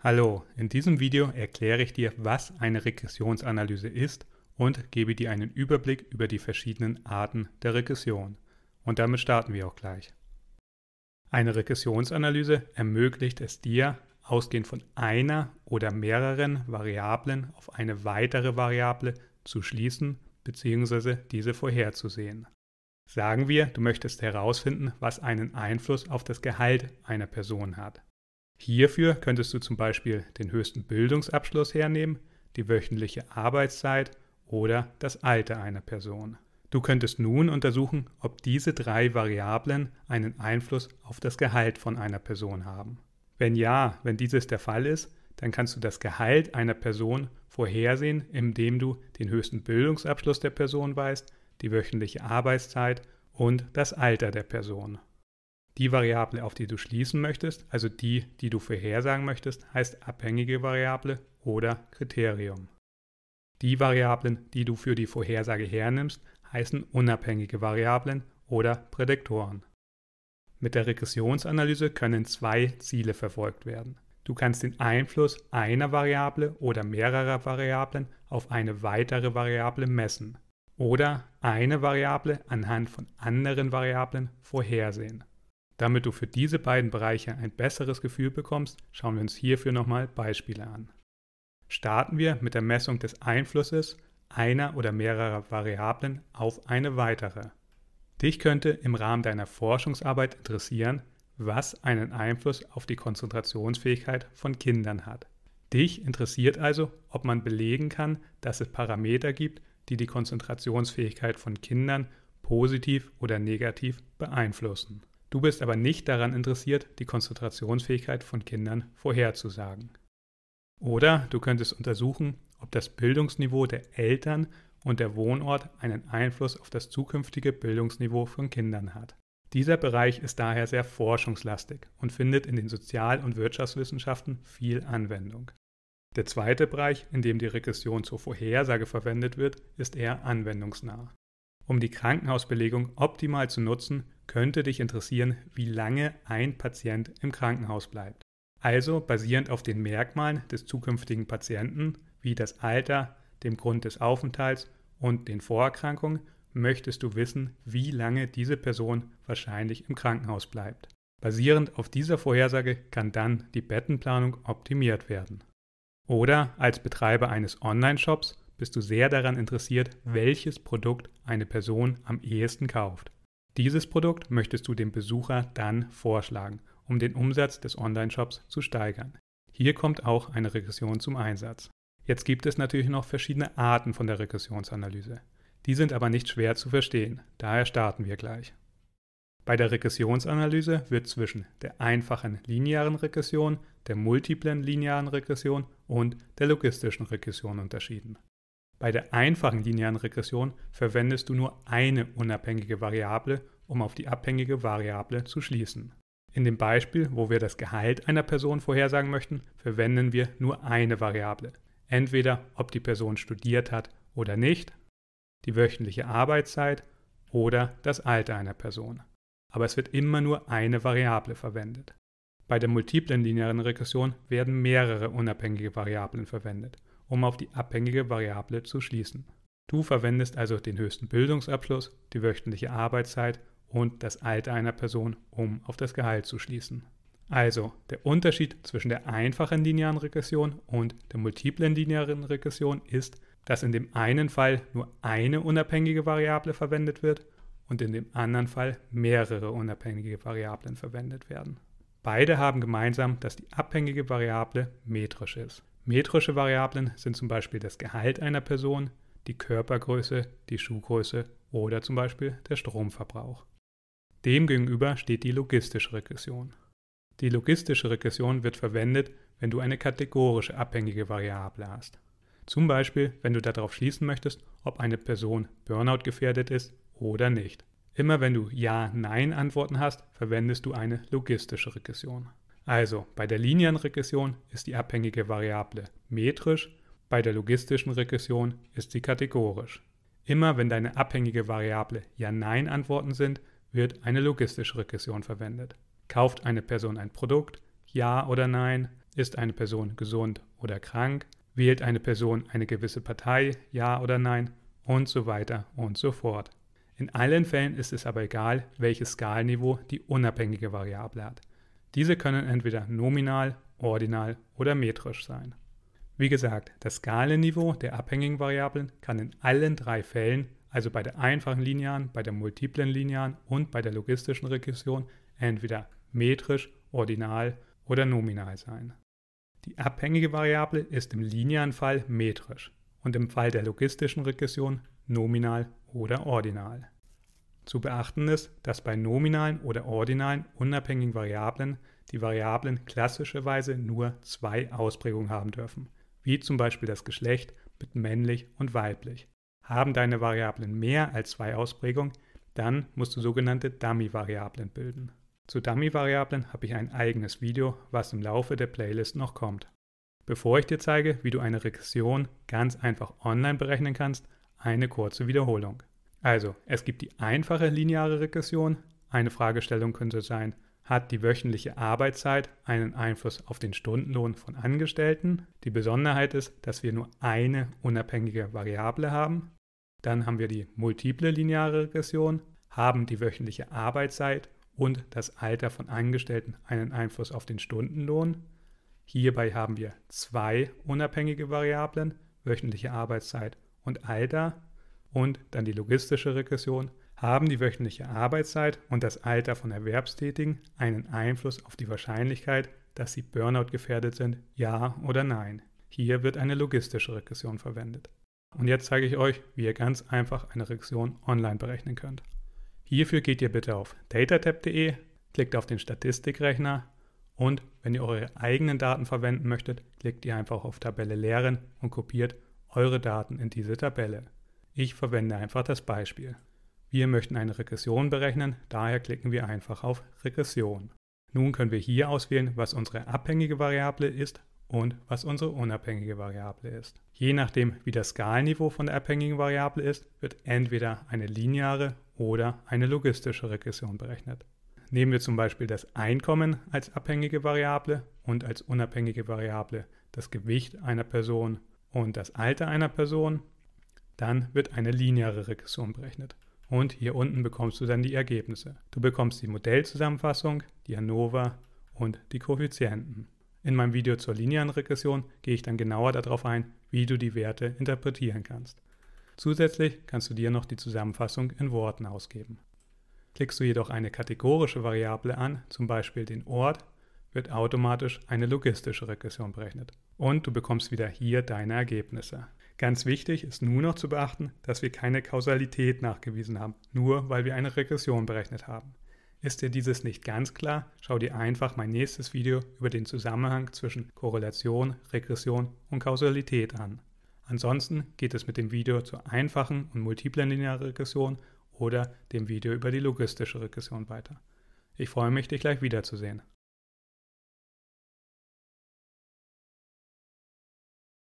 Hallo, in diesem Video erkläre ich dir, was eine Regressionsanalyse ist und gebe dir einen Überblick über die verschiedenen Arten der Regression. Und damit starten wir auch gleich. Eine Regressionsanalyse ermöglicht es dir, ausgehend von einer oder mehreren Variablen auf eine weitere Variable zu schließen bzw. diese vorherzusehen. Sagen wir, du möchtest herausfinden, was einen Einfluss auf das Gehalt einer Person hat. Hierfür könntest du zum Beispiel den höchsten Bildungsabschluss hernehmen, die wöchentliche Arbeitszeit oder das Alter einer Person. Du könntest nun untersuchen, ob diese drei Variablen einen Einfluss auf das Gehalt von einer Person haben. Wenn ja, wenn dieses der Fall ist, dann kannst du das Gehalt einer Person vorhersehen, indem du den höchsten Bildungsabschluss der Person weißt, die wöchentliche Arbeitszeit und das Alter der Person. Die Variable, auf die du schließen möchtest, also die, die du vorhersagen möchtest, heißt abhängige Variable oder Kriterium. Die Variablen, die du für die Vorhersage hernimmst, heißen unabhängige Variablen oder Prädiktoren. Mit der Regressionsanalyse können zwei Ziele verfolgt werden. Du kannst den Einfluss einer Variable oder mehrerer Variablen auf eine weitere Variable messen oder eine Variable anhand von anderen Variablen vorhersehen. Damit du für diese beiden Bereiche ein besseres Gefühl bekommst, schauen wir uns hierfür nochmal Beispiele an. Starten wir mit der Messung des Einflusses einer oder mehrerer Variablen auf eine weitere. Dich könnte im Rahmen deiner Forschungsarbeit interessieren, was einen Einfluss auf die Konzentrationsfähigkeit von Kindern hat. Dich interessiert also, ob man belegen kann, dass es Parameter gibt, die die Konzentrationsfähigkeit von Kindern positiv oder negativ beeinflussen. Du bist aber nicht daran interessiert, die Konzentrationsfähigkeit von Kindern vorherzusagen. Oder du könntest untersuchen, ob das Bildungsniveau der Eltern und der Wohnort einen Einfluss auf das zukünftige Bildungsniveau von Kindern hat. Dieser Bereich ist daher sehr forschungslastig und findet in den Sozial- und Wirtschaftswissenschaften viel Anwendung. Der zweite Bereich, in dem die Regression zur Vorhersage verwendet wird, ist eher anwendungsnah. Um die Krankenhausbelegung optimal zu nutzen, könnte dich interessieren, wie lange ein Patient im Krankenhaus bleibt. Also basierend auf den Merkmalen des zukünftigen Patienten, wie das Alter, dem Grund des Aufenthalts und den Vorerkrankungen, möchtest du wissen, wie lange diese Person wahrscheinlich im Krankenhaus bleibt. Basierend auf dieser Vorhersage kann dann die Bettenplanung optimiert werden. Oder als Betreiber eines Online-Shops bist du sehr daran interessiert, welches Produkt eine Person am ehesten kauft. Dieses Produkt möchtest du dem Besucher dann vorschlagen, um den Umsatz des Online-Shops zu steigern. Hier kommt auch eine Regression zum Einsatz. Jetzt gibt es natürlich noch verschiedene Arten von der Regressionsanalyse. Die sind aber nicht schwer zu verstehen, daher starten wir gleich. Bei der Regressionsanalyse wird zwischen der einfachen linearen Regression, der multiplen linearen Regression und der logistischen Regression unterschieden. Bei der einfachen linearen Regression verwendest du nur eine unabhängige Variable, um auf die abhängige Variable zu schließen. In dem Beispiel, wo wir das Gehalt einer Person vorhersagen möchten, verwenden wir nur eine Variable. Entweder ob die Person studiert hat oder nicht, die wöchentliche Arbeitszeit oder das Alter einer Person. Aber es wird immer nur eine Variable verwendet. Bei der multiplen linearen Regression werden mehrere unabhängige Variablen verwendet um auf die abhängige Variable zu schließen. Du verwendest also den höchsten Bildungsabschluss, die wöchentliche Arbeitszeit und das Alter einer Person, um auf das Gehalt zu schließen. Also der Unterschied zwischen der einfachen linearen Regression und der multiplen linearen Regression ist, dass in dem einen Fall nur eine unabhängige Variable verwendet wird und in dem anderen Fall mehrere unabhängige Variablen verwendet werden. Beide haben gemeinsam, dass die abhängige Variable metrisch ist. Metrische Variablen sind zum Beispiel das Gehalt einer Person, die Körpergröße, die Schuhgröße oder zum Beispiel der Stromverbrauch. Demgegenüber steht die logistische Regression. Die logistische Regression wird verwendet, wenn du eine kategorische abhängige Variable hast. Zum Beispiel, wenn du darauf schließen möchtest, ob eine Person Burnout gefährdet ist oder nicht. Immer wenn du Ja-Nein-Antworten hast, verwendest du eine logistische Regression. Also bei der Linienregression ist die abhängige Variable metrisch, bei der logistischen Regression ist sie kategorisch. Immer wenn deine abhängige Variable Ja-Nein-Antworten sind, wird eine logistische Regression verwendet. Kauft eine Person ein Produkt? Ja oder Nein? Ist eine Person gesund oder krank? Wählt eine Person eine gewisse Partei? Ja oder Nein? Und so weiter und so fort. In allen Fällen ist es aber egal, welches Skalniveau die unabhängige Variable hat. Diese können entweder nominal, ordinal oder metrisch sein. Wie gesagt, das Skalenniveau der abhängigen Variablen kann in allen drei Fällen, also bei der einfachen Linearen, bei der multiplen Linearen und bei der logistischen Regression, entweder metrisch, ordinal oder nominal sein. Die abhängige Variable ist im linearen Fall metrisch und im Fall der logistischen Regression nominal oder ordinal. Zu beachten ist, dass bei nominalen oder ordinalen unabhängigen Variablen die Variablen klassischerweise nur zwei Ausprägungen haben dürfen, wie zum Beispiel das Geschlecht mit männlich und weiblich. Haben deine Variablen mehr als zwei Ausprägungen, dann musst du sogenannte Dummy-Variablen bilden. Zu Dummy-Variablen habe ich ein eigenes Video, was im Laufe der Playlist noch kommt. Bevor ich dir zeige, wie du eine Regression ganz einfach online berechnen kannst, eine kurze Wiederholung. Also, es gibt die einfache lineare Regression. Eine Fragestellung könnte sein, hat die wöchentliche Arbeitszeit einen Einfluss auf den Stundenlohn von Angestellten? Die Besonderheit ist, dass wir nur eine unabhängige Variable haben. Dann haben wir die multiple lineare Regression. Haben die wöchentliche Arbeitszeit und das Alter von Angestellten einen Einfluss auf den Stundenlohn? Hierbei haben wir zwei unabhängige Variablen, wöchentliche Arbeitszeit und Alter und dann die logistische Regression, haben die wöchentliche Arbeitszeit und das Alter von Erwerbstätigen einen Einfluss auf die Wahrscheinlichkeit, dass sie Burnout gefährdet sind, ja oder nein. Hier wird eine logistische Regression verwendet. Und jetzt zeige ich euch, wie ihr ganz einfach eine Regression online berechnen könnt. Hierfür geht ihr bitte auf datatab.de, klickt auf den Statistikrechner und wenn ihr eure eigenen Daten verwenden möchtet, klickt ihr einfach auf Tabelle leeren und kopiert eure Daten in diese Tabelle. Ich verwende einfach das Beispiel. Wir möchten eine Regression berechnen, daher klicken wir einfach auf Regression. Nun können wir hier auswählen, was unsere abhängige Variable ist und was unsere unabhängige Variable ist. Je nachdem, wie das Skalenniveau von der abhängigen Variable ist, wird entweder eine lineare oder eine logistische Regression berechnet. Nehmen wir zum Beispiel das Einkommen als abhängige Variable und als unabhängige Variable das Gewicht einer Person und das Alter einer Person dann wird eine lineare Regression berechnet. Und hier unten bekommst du dann die Ergebnisse. Du bekommst die Modellzusammenfassung, die ANOVA und die Koeffizienten. In meinem Video zur linearen Regression gehe ich dann genauer darauf ein, wie du die Werte interpretieren kannst. Zusätzlich kannst du dir noch die Zusammenfassung in Worten ausgeben. Klickst du jedoch eine kategorische Variable an, zum Beispiel den Ort, wird automatisch eine logistische Regression berechnet. Und du bekommst wieder hier deine Ergebnisse. Ganz wichtig ist nur noch zu beachten, dass wir keine Kausalität nachgewiesen haben, nur weil wir eine Regression berechnet haben. Ist dir dieses nicht ganz klar, schau dir einfach mein nächstes Video über den Zusammenhang zwischen Korrelation, Regression und Kausalität an. Ansonsten geht es mit dem Video zur einfachen und multiplen linearen Regression oder dem Video über die logistische Regression weiter. Ich freue mich, dich gleich wiederzusehen.